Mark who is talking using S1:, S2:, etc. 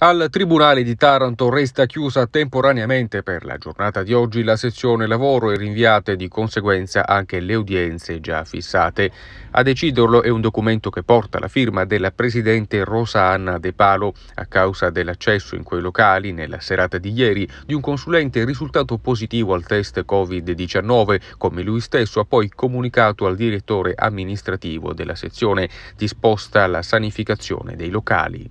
S1: Al Tribunale di Taranto resta chiusa temporaneamente per la giornata di oggi la sezione lavoro e rinviate di conseguenza anche le udienze già fissate. A deciderlo è un documento che porta la firma della presidente Rosa Anna De Palo a causa dell'accesso in quei locali nella serata di ieri di un consulente risultato positivo al test Covid-19, come lui stesso ha poi comunicato al direttore amministrativo della sezione, disposta alla sanificazione dei locali.